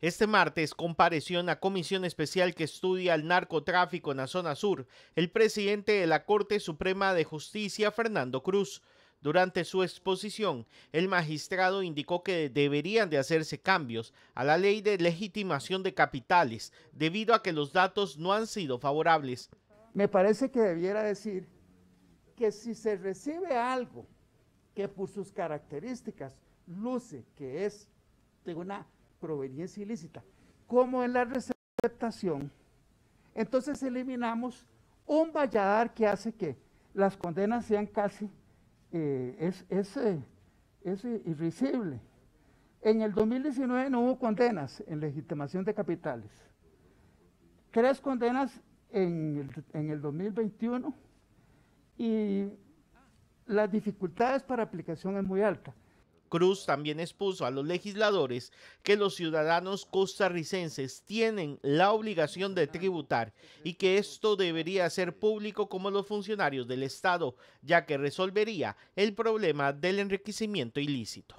Este martes compareció en la comisión especial que estudia el narcotráfico en la zona sur el presidente de la Corte Suprema de Justicia, Fernando Cruz. Durante su exposición, el magistrado indicó que deberían de hacerse cambios a la ley de legitimación de capitales, debido a que los datos no han sido favorables. Me parece que debiera decir que si se recibe algo que por sus características luce que es de una proveniencia ilícita, como en la receptación, entonces eliminamos un valladar que hace que las condenas sean casi, eh, es, es, eh, es irrisible. En el 2019 no hubo condenas en legitimación de capitales. Tres condenas en el, en el 2021 y las dificultades para aplicación es muy alta. Cruz también expuso a los legisladores que los ciudadanos costarricenses tienen la obligación de tributar y que esto debería ser público como los funcionarios del Estado, ya que resolvería el problema del enriquecimiento ilícito.